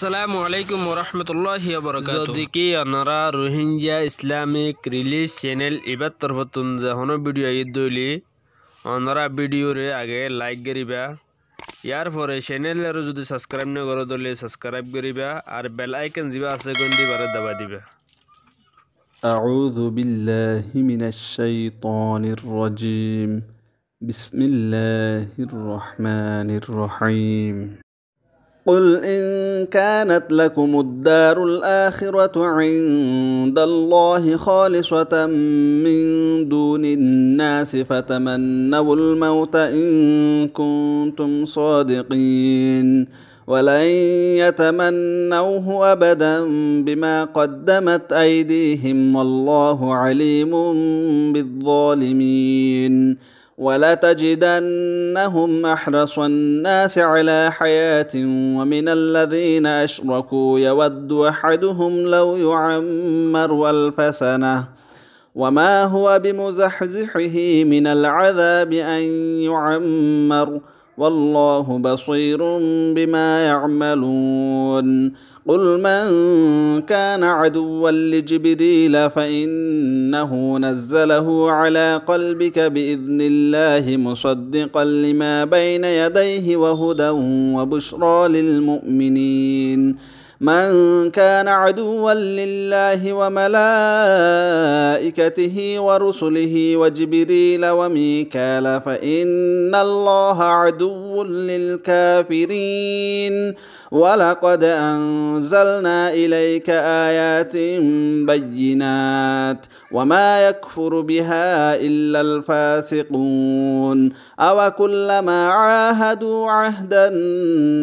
আসসালামু আলাইকুম রহমতুল্লাহ যদিকে অনারা রোহিঙ্গা ইসলামিক রিলিজ চ্যানেল এবার তরফতুন যখন ভিডিও ঈদ দইলি অনারা ভিডিওরে আগে লাইক করিবা ইয়ার পরে চ্যানেলের যদি সাবস্ক্রাইব না করো দলে সাবস্ক্রাইব করিবা আর বেল আইকন দিবা আছে কোন দিবারে দাবা দিবা أعوذ بالله من الشيطان الرجيم بسم الله الرحمن الرحيم قل ان كانت لكم الدار الاخره عند الله خالصه من دون الناس فتمنوا الموت ان كنتم صادقين ولن يتمنوه ابدا بما قدمت ايديهم والله عليم بالظالمين ولتجدنهم احرص الناس على حياه ومن الذين اشركوا يود احدهم لو يعمر الف سنه وما هو بمزحزحه من العذاب ان يعمر والله بصير بما يعملون قل من كان عدوا لجبريل فانه نزله على قلبك باذن الله مصدقا لما بين يديه وهدى وبشرى للمؤمنين من كان عدوا لله وملائكته ورسله وجبريل وميكال فان الله عدو للكافرين ولقد أنزلنا إليك آيات بينات وما يكفر بها إلا الفاسقون أو كلما عاهدوا عهدا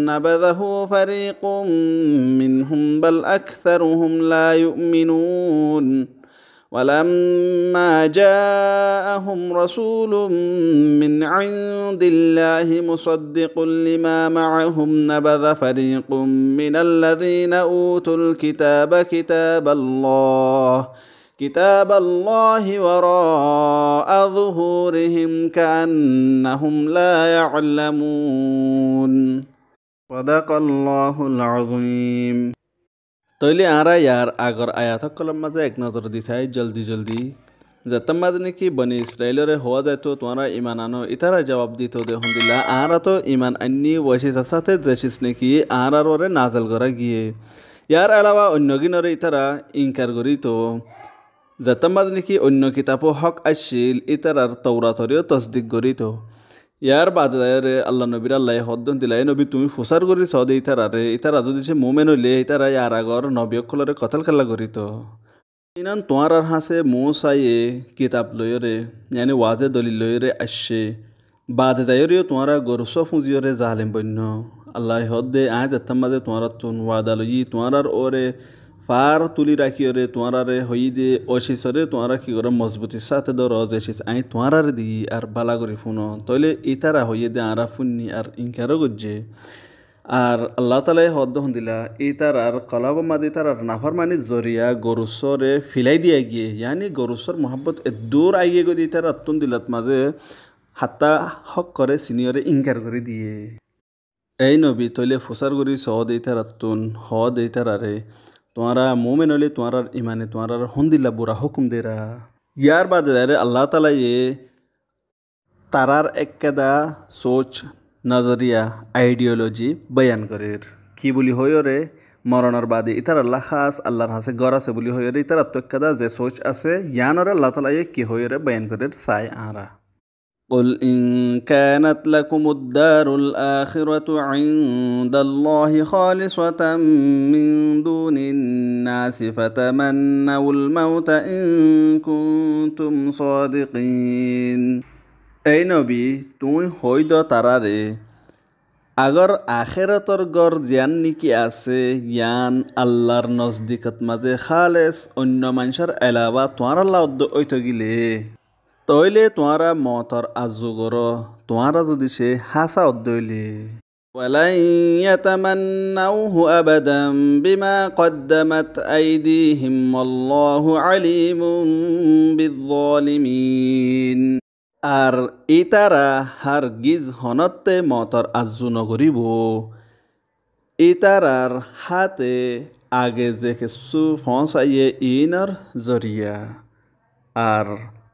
نبذه فريق منهم بل أكثرهم لا يؤمنون ولما جاءهم رسول من عند الله مصدق لما معهم نبذ فريق من الذين اوتوا الكتاب كتاب الله كتاب الله وراء ظهورهم كانهم لا يعلمون صدق الله العظيم তৈলে আরা ইয়ার আগর কলম মাজে এক নজৰ দি জলদি জলদি যাতে মাঝে নেকি বনি হওয়া হোৱা যায়তো তোমাৰা ইমান আনো ইতারা জবাব দিত তো দিলা আহারা তো ইমান আন্নি ওয়াসিস সাথে জেসিস নেকি আর ওরে নাজল করা গিয়ে ইয়ার আলাবা অন্য গিনরে ইতারা ইনকার করি তো যাতে মাঝে নেকি অন্য কিতাপো হক আসছিল ইতারার তৌরাতরেও তসদিক করি তো ইয়ার বাদ রে আল্লাহ নবীর আল্লাহ হদ্দন দিলাই নবী তুমি ফুসার করি সদ ইতারা রে ইতারা যদি সে মোমেন হইলে ইতারা ইয়ার আগর নবী অক্ষলরে কথাল খেলা করিত ইনান তোমার আর হাসে সাইয়ে কিতাব লয়রে ইয়ানি ওয়াজে দলিল লয়রে আসছে বাদে যাইরেও তোমারা গরুস ফুঁজিয়রে জাহালেম বন্য আল্লাহ হদ্দে আয় যাত্তাম বাদে তোমার তুন ওয়াদা লই তোমার ওরে ফার তুলি রাখিওরে তোমারারে হই দে অশেষরে তোমারা কি করে মজবুতির সাথে ধর যেশেষ আই তোমারারে দি আর বালা করে ফুনো তইলে ইতারা হইয়ে দে আরা ফুননি আর ইনকারও করছে আর আল্লাহ তালাই হদ্দহন দিলা এই তার আর কলাব মাদি তার আর নাফার মানি জরিয়া গরুসরে ফিলাই দিয়া গিয়ে ইয়ানি গরুসর এ দূর আইয়ে গদি তার আত্মন দিলাত মাঝে হাত্তা হক করে সিনিয়রে ইনকার করে দিয়ে এই নবী তৈলে ফুসার করি সহ দেই তার হ দেই তার আরে তোমাৰা মোমেন হ'লে তোমাৰ ইমানে তোমাৰ সন্দিলা বুঢ়া হুকুম দেৰা ইয়াৰ বাদে দাৰে আল্লাহ তালাইয়ে তাৰাৰ একেটা চোচ নজৰীয়া আইডিঅ'লজি বয়ান কৰে কি বুলি হয়ৰে মৰণৰ বাদে ইতাৰ আল্লাহ খাছ আল্লাহৰ হাছে গড় আছে বুলি হয়ৰে ইতাৰ আত্মকাদা যে চোচ আছে ইয়ানৰে আল্লাহ তালাইয়ে কি হয়ৰে বয়ান কৰে চাই আঁৰা قل ان كانت لكم الدار الاخره عند الله خالصه من دون الناس فتمنوا الموت ان كنتم صادقين এই নবী তুমি হৈদ তারারে আগৰ আখেৰাতৰ গড় জ্ঞান নেকি আছে জ্ঞান আল্লাৰ নজদিকত মাজে খালেছ অন্য মানুহৰ এলাবা তোমাৰ আল্লাহ অদ্দ ঐ থগিলে তৈলে তোমারা মতর আজু গর তোমারা যদি সে হাসা অদ্দইলে ولن يتمنوه أبدا بما قدمت আর ইতারা হারগিজ হনতে মতর আজু নগরিব ইতারার হাতে আগে যে কিছু ফসাইয়ে ইনর জরিয়া আর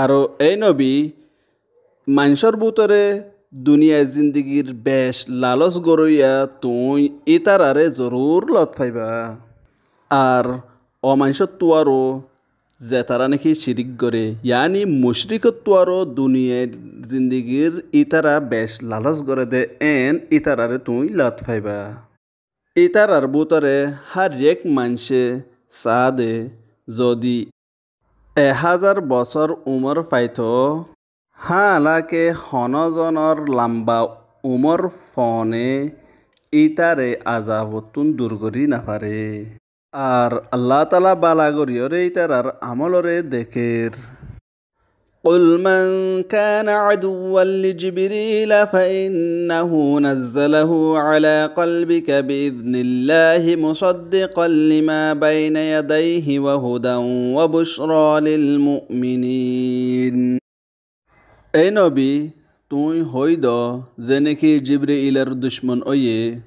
আৰু এই নবী মানসৰ বুটৰে দুনিয়া জিন্দগির বেশ লালচ গরইয়া তুই ইতারারে জরুর লত পাইবা আর অমানুষত তোয়ারও যে তারা নাকি শিরিক করে ইয়ানি মুশরিকত আৰু দুনিয়ার জিন্দগির ইতারা বেশ লালচ গৰে দে এন ইতারারে তুই লত পাইবা ইতারার বুতরে হার এক মানসে চা দে যদি এহাজাৰ বছৰ উমৰ পাইতো হালাকে সনজনৰ লাম্বা উমৰ ফনে ইটাৰে আজাবতোন দূৰ কৰি নাপাৰে আৰ আল্লাহ তালা বালাগৰিয়ৰে ইটাৰ আমলৰে দেখেৰ قل من كان عدوا لجبريل فإنه نزله على قلبك بإذن الله مصدقا لما بين يديه وهدى وبشرى للمؤمنين أي نبي توي هويدا زنكي جبريل الردشمن أيه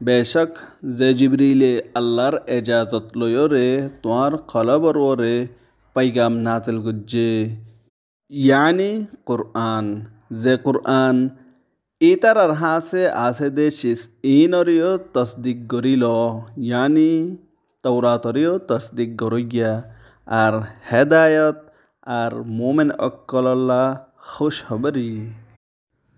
بشك ذا جبريل الله إجازت لو يوري توار قلب وري بيغام ناتل جي ইয়ানি কোরআন যে কোরআন ইতার হাসে আসে দে শিস ইনরিও তসদিক গরিল ইয়ানি তৌরাতরিও তসদিক গরিয়া আর হেদায়ত আর মোমেন অকল্লা খুশ হবরি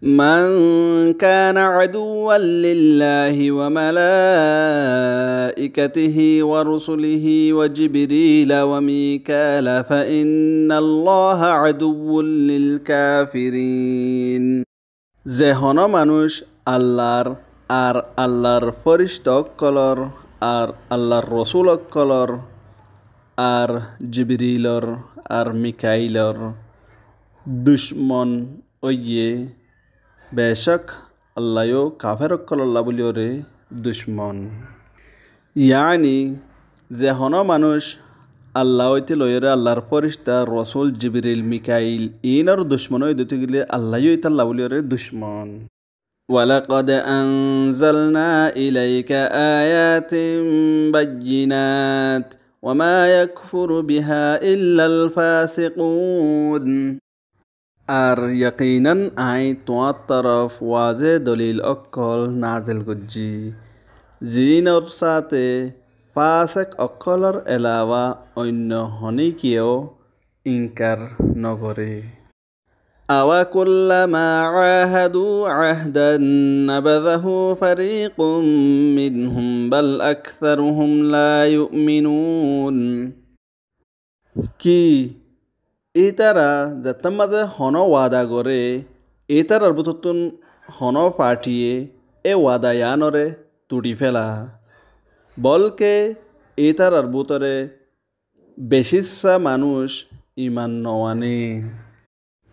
من كان عدوا لله وملائكته ورسله وجبريل وميكال فإن الله عدو للكافرين زهنا منوش اللار ار اللار فرشتوك كولر ار اللار رسولك كولر ار جبريلر ار ميكايلر دشمن اويه বেশক আল্লাহও কাফেরকল্লা বুলিওরে দুশ্মন ইয়ানি যে হন মানুষ আল্লাহ হইতে লয়েরে আল্লাহর ফরিস্তা রসুল জিবিরিল মিকাইল আর দুশ্মন হয়ে দিতে গেলে আল্লাহ হইতে আল্লাহ বলিওরে দুশ্মন ولقد أنزلنا إليك آيات بينات وما يكفر بها إلا الفاسقون আর ইয়াকিনান আই তোমার তরফ ওয়াজে দলিল অকল নাজিল গুজি জিনর সাথে ফাসেক অকলর এলাওয়া অন্য হনিকিয়েও ইনকার নগরে أوكلما عاهدوا عهدا نبذه فريق منهم بل أكثرهم لا يؤمنون كي এতারা যে মাঝে হন ওয়াদা করে এতারার বুতন হন পাঠিয়ে এ ওয়াদা ইয়ানরে তুড়ি ফেলা বলকে এতারার বুতরে বেশিসা মানুষ ইমান নওয়ানে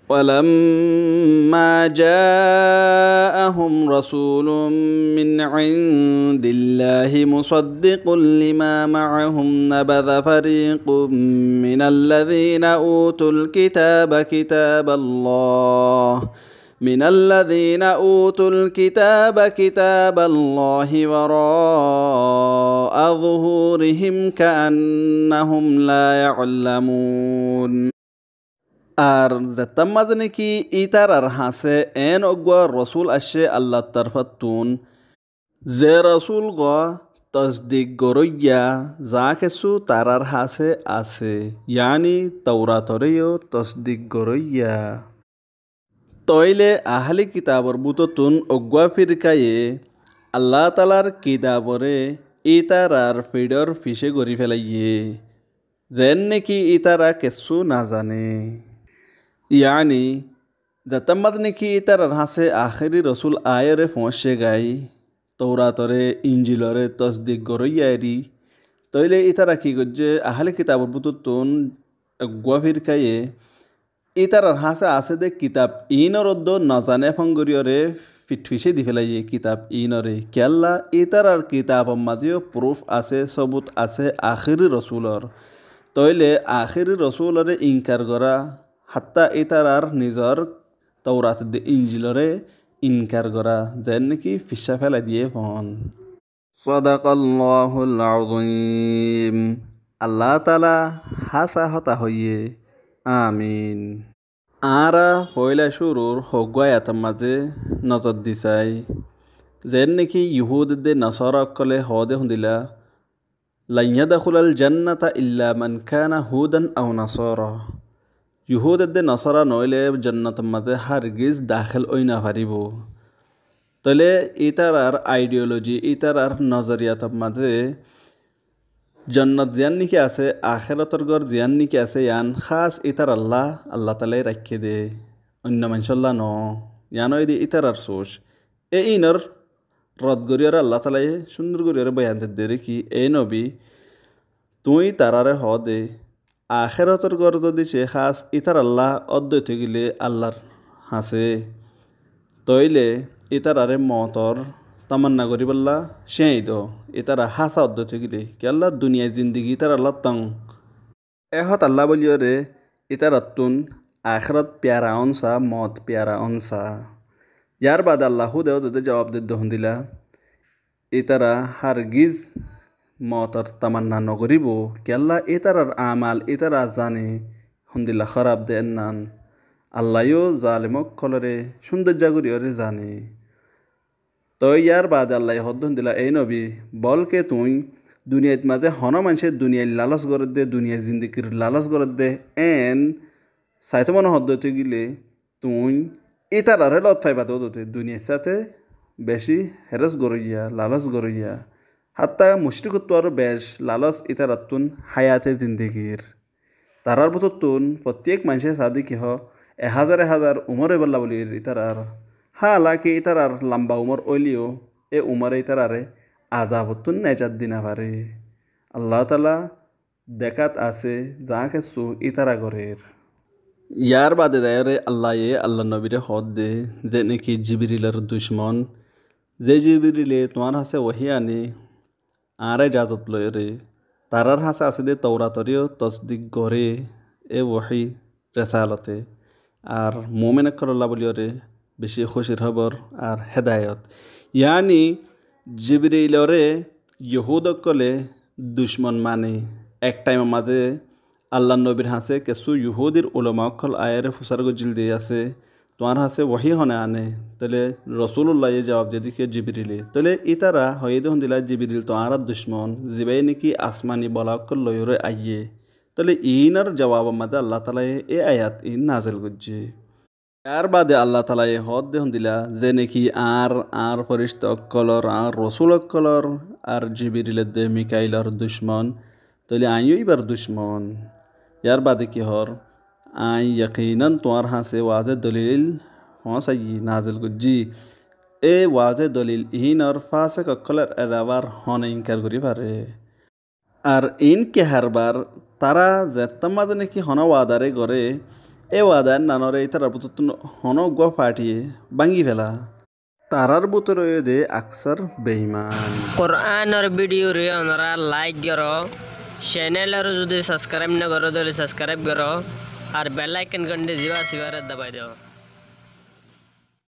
ولما جاءهم رسول من عند الله مصدق لما معهم نبذ فريق من الذين اوتوا الكتاب كتاب الله من الذين اوتوا الكتاب كتاب الله وراء ظهورهم كانهم لا يعلمون আর যেতাম মাঝে নাকি ইতার আর হাসে এন অগুয়া রসুল আসে আল্লাহ তারফাতুন যে রসুল গ তসদিক গরইয়া যা কিছু তারার হাসে আছে ইয়ানি তৌরাতরেও তসদিক গরইয়া তইলে আহলি কিতাবর বুততুন অগুয়া ফিরকায়ে আল্লাহ তালার কিতাবরে ইতার আর ফিডর ফিসে গড়ি ফেলাইয়ে যেন নাকি ইতারা কেসু না জানে یعنی زتمت نکی ایتر رہا سے آخری رسول آئے رے پہنچے گئی تورا تورے انجیل رے تصدیق گروی آئے ری تو ایلے ایتر رکھی گو جے اہل کتاب بودو تون گوہ پھر کئی ایتر رہا سے آسے دے کتاب این اور دو نزانے فنگوری رے پھٹ پھیشے دی فلائی کتاب این اور کیا اللہ ایتر رہا کتاب مدیو پروف آسے ثبوت آسے آخری رسول تو ایلے آخری رسول رے انکر گرہ হাত্তা এতারার নিজৰ তৌরাত ইঞ্জিলরে ইনকার করা যেন নাকি ফিসা ফেলা দিয়ে হন সদাকল্লাহুল আযীম আল্লাহ তালা হাসা হতা হইয়ে আমিন আরা পয়লা শুরুর হগুয়ায়াতের মাঝে নজর দিছাই যেন নাকি ইহুদে নসরকলে হদে হুঁদিলা লাইয়া দাখুলাল জান্নাতা ইল্লা মান কানা হুদান আও নাসরা ইহুদেদে নসরা নইলে জন্নত মাঝে হারগিজ দাখিল ওই না পারিব তইলে ইতার আর আইডিওলজি ইতার আর নজরিয়াতর মাঝে জন্নত জিয়ান নিকি আছে আখেরতর গড় জিয়ান নিকি আছে ইয়ান খাস ইতার আল্লাহ আল্লাহ তালাই রাখিয়ে দে অন্য মানসল্লা ন ওই দি ইতার আর সোস এ ইনর রদ গরিয়র আল্লাহ তালাই সুন্দর গরিয়রে বয়ান দে কি এ নবী তুই তারারে হ দে আখেরতর গর যদি সে হাস ইতার আল্লাহ অদ্বৈত গিলে আল্লাহর হাসে তইলে আরে মতর তামান্না করিবাল্লা সেই তো ইতারা হাসা অদ্বৈত গিলে কে আল্লাহ দুনিয়ায় জিন্দিগি ইতার আল্লাহ তং এহত আল্লাহ বলিও রে ইতারাত্তুন আখরত পেয়ারা অনসা মত পেয়ারা অনসা ইয়ার বাদ আল্লাহ দেও তোদের জবাব দহন দিলা ইতারা গিজ মতর তামান্না নগরিব কেল্লা এতারার আমাল এতারা জানে হন্দিল্লা খারাপ দেন নান আল্লাহও জালেমক কলরে সৌন্দর্যাগুরিয়রে জানে তই ইয়ার বাদ আল্লাহ হদ্দ দিলা এই নবী বলকে তুই দুনিয়াত মাঝে হন মানুষের দুনিয়ায় লালস গর দে দুনিয়া জিন্দগির লালস গর দে এন সাইতে মনে হদ্দ গিলে তুই এতারারে লত ফাইবা তো দুনিয়ার সাথে বেশি হেরস গরইয়া লালস গরইয়া হাত্তা মুশ্রিকত্বর বেশ লালস ইতারাত্তুন হায়াতে জিন্দিগির তারার বতত্তুন প্রত্যেক মানুষের সাদি কিহ এ হাজার হাজার উমরে বল্লা বলির ইতারার হা আলাকে ইতারার লম্বা উমর ওইলিও এ উমরে ইতারারে আজাবতুন নেচার দিনা পারে আল্লাহ তালা দেখাত আছে যা কিছু ইতারা গরের ইয়ার বাদে দায়রে আল্লাহ এ আল্লাহ নবীরে হদ দে যে নাকি জিবিরিলার দুশ্মন যে জিবিরিলে তোমার হাসে ওহি আনে আরে জাজত লয় রে তারার হাসে আছে দে তৌরাতরিও তসদিক গড়ে এ ওহি রেসালতে আর মোমেন করল্লা বলিও রে বেশি খুশির হবর আর হেদায়ত ইয়ানি জিবরিলরে কলে দুশ্মন মানে এক টাইম মাঝে আল্লাহ নবীর হাসে কেসু ইহুদির ওলমাকল আয়ের ফুসারগ জিল দিয়ে আছে তোমার হাসে ওয়াহি হনে আনে তাহলে রসুল্লাহ এই জবাব দিয়ে দিকে জিবিরিলি তাহলে ইতারা হয়ে দেখুন দিলা জিবিরিল তো আর দুশ্মন জিবাই নাকি আসমানি বলা লয়রে আইয়ে তাহলে ইনার জবাব আমাদের আল্লাহ তালায় এ আয়াত ইন নাজেল করছে তার বাদে আল্লাহ তালাই হদ দেখুন দিলা যে নাকি আর আর ফরিস্ত অক্কলর আর রসুল অক্কলর আর জিবিরিলের দে মিকাইলর দুশ্মন তাহলে আইও এবার দুশ্মন ইয়ার বাদে কি হর यकीनन तुम्हारे यहाँ से वाज दलील हाँ सही नाजिल को जी এ ওয়াজে দলিল ইহিনর ফাঁসে কক্ষলের এরাবার হন ইনকার করি পারে আর ইন কে হারবার তারা জেতামাদে নাকি হন ওয়াদারে গড়ে এ ওয়াদার নানরে তারা বুতুত হন গুয়া ফাটিয়ে ভাঙ্গি ফেলা তারার বুতরে দে আকসার বেইমান কোরআনর ভিডিও রে অনরা লাইক গর চ্যানেলের যদি সাবস্ক্রাইব না করো তাহলে সাবস্ক্রাইব করো और बेल आइकन घंटे जीवा सिवार दबाई देव